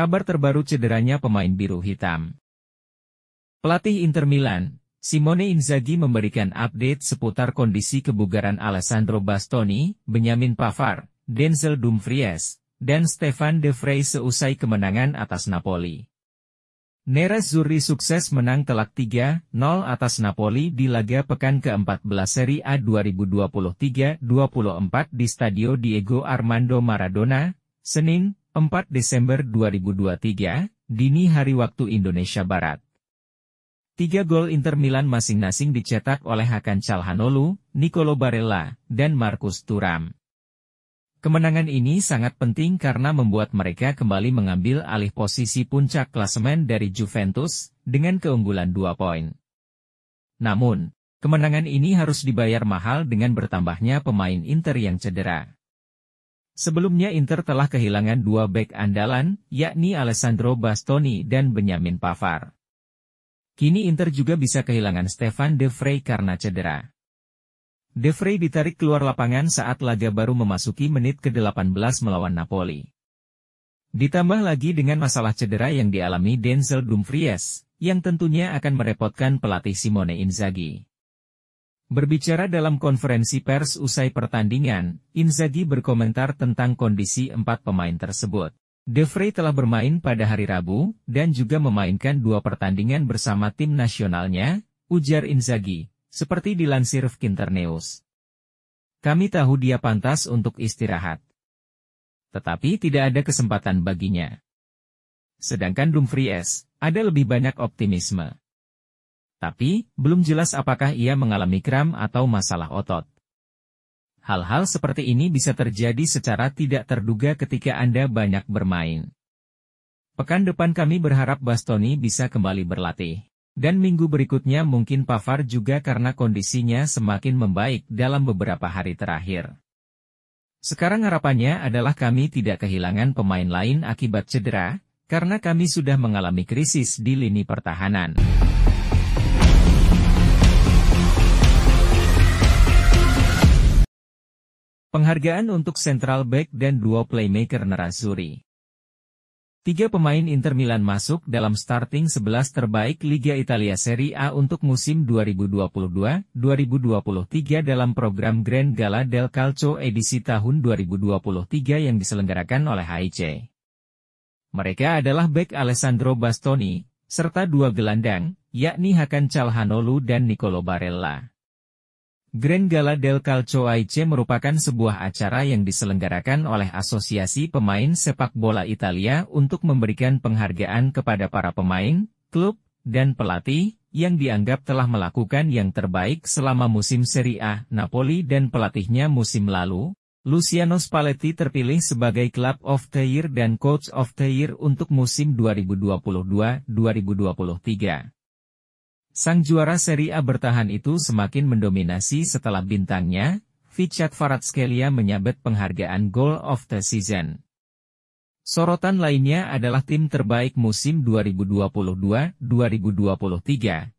kabar terbaru cederanya pemain biru hitam. Pelatih Inter Milan, Simone Inzaghi memberikan update seputar kondisi kebugaran Alessandro Bastoni, Benjamin Pavard, Denzel Dumfries, dan Stefan De Vrij seusai kemenangan atas Napoli. Neres Zuri sukses menang telak 3-0 atas Napoli di laga pekan ke-14 Serie A 2023-24 di Stadio Diego Armando Maradona, Senin, 4 Desember 2023, dini hari waktu Indonesia Barat. Tiga gol Inter Milan masing-masing dicetak oleh Hakan Calhanoglu, Nicolo Barella, dan Marcus Thuram. Kemenangan ini sangat penting karena membuat mereka kembali mengambil alih posisi puncak klasemen dari Juventus, dengan keunggulan 2 poin. Namun, kemenangan ini harus dibayar mahal dengan bertambahnya pemain Inter yang cedera. Sebelumnya Inter telah kehilangan dua bek andalan, yakni Alessandro Bastoni dan Benyamin Pavar. Kini Inter juga bisa kehilangan Stefan De Vrij karena cedera. De Vrij ditarik keluar lapangan saat laga baru memasuki menit ke-18 melawan Napoli. Ditambah lagi dengan masalah cedera yang dialami Denzel Dumfries, yang tentunya akan merepotkan pelatih Simone Inzaghi. Berbicara dalam konferensi pers usai pertandingan, Inzaghi berkomentar tentang kondisi empat pemain tersebut. De Vrij telah bermain pada hari Rabu, dan juga memainkan dua pertandingan bersama tim nasionalnya, ujar Inzaghi, seperti dilansir Fkinter News. Kami tahu dia pantas untuk istirahat. Tetapi tidak ada kesempatan baginya. Sedangkan Dumfries, ada lebih banyak optimisme. Tapi, belum jelas apakah ia mengalami kram atau masalah otot. Hal-hal seperti ini bisa terjadi secara tidak terduga ketika Anda banyak bermain. Pekan depan kami berharap Bastoni bisa kembali berlatih. Dan minggu berikutnya mungkin Pavar juga karena kondisinya semakin membaik dalam beberapa hari terakhir. Sekarang harapannya adalah kami tidak kehilangan pemain lain akibat cedera, karena kami sudah mengalami krisis di lini pertahanan. Penghargaan untuk central back dan dua playmaker Nerasuri. Tiga pemain Inter Milan masuk dalam starting 11 terbaik Liga Italia Serie A untuk musim 2022-2023 dalam program Grand Gala del Calcio edisi tahun 2023 yang diselenggarakan oleh HIC. Mereka adalah back Alessandro Bastoni, serta dua gelandang, yakni Hakan Calhanoglu dan Nicolo Barella. Grand Gala del Calcio Aice merupakan sebuah acara yang diselenggarakan oleh Asosiasi Pemain Sepak Bola Italia untuk memberikan penghargaan kepada para pemain, klub, dan pelatih, yang dianggap telah melakukan yang terbaik selama musim Serie A Napoli dan pelatihnya musim lalu. Luciano Spalletti terpilih sebagai Club of the Year dan Coach of the Year untuk musim 2022-2023. Sang juara seri A bertahan itu semakin mendominasi setelah bintangnya, Vichat Faradskelia menyabet penghargaan Goal of the Season. Sorotan lainnya adalah tim terbaik musim 2022-2023,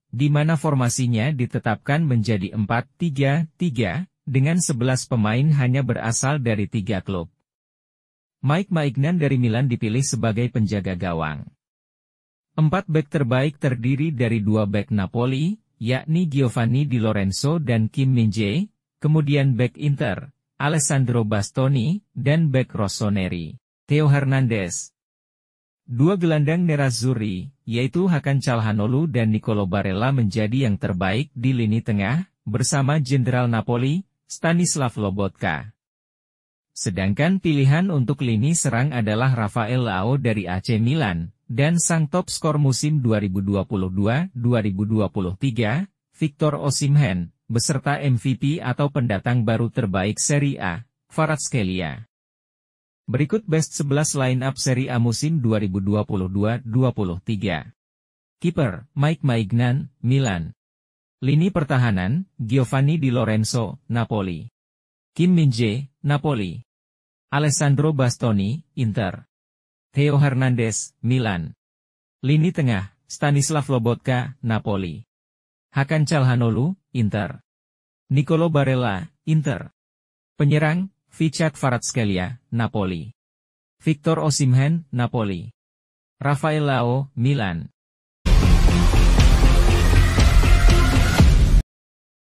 di mana formasinya ditetapkan menjadi 4-3-3, dengan 11 pemain hanya berasal dari tiga klub. Mike Maignan dari Milan dipilih sebagai penjaga gawang. Empat bek terbaik terdiri dari dua bek Napoli, yakni Giovanni Di Lorenzo dan Kim Min-jae, kemudian bek Inter, Alessandro Bastoni, dan bek Rossoneri, Theo Hernandez. Dua gelandang Nerazzurri, yaitu Hakan Calhanoglu dan Nicolo Barella menjadi yang terbaik di lini tengah, bersama Jenderal Napoli, Stanislav Lobotka. Sedangkan pilihan untuk lini serang adalah Rafael Lao dari AC Milan, dan sang top skor musim 2022-2023, Victor Osimhen, beserta MVP atau pendatang baru terbaik Serie A, Farad Skelia. Berikut best 11 line-up Serie A musim 2022-2023. Kiper, Mike Maignan, Milan. Lini pertahanan, Giovanni Di Lorenzo, Napoli. Kim Min Jae, Napoli. Alessandro Bastoni, Inter. Theo Hernandez, Milan. Lini tengah, Stanislav Lobotka, Napoli. Hakan Calhanoglu, Inter. Nicolo Barella, Inter. Penyerang, Vichat Faradskelia, Napoli. Victor Osimhen, Napoli. Rafael Lao, Milan.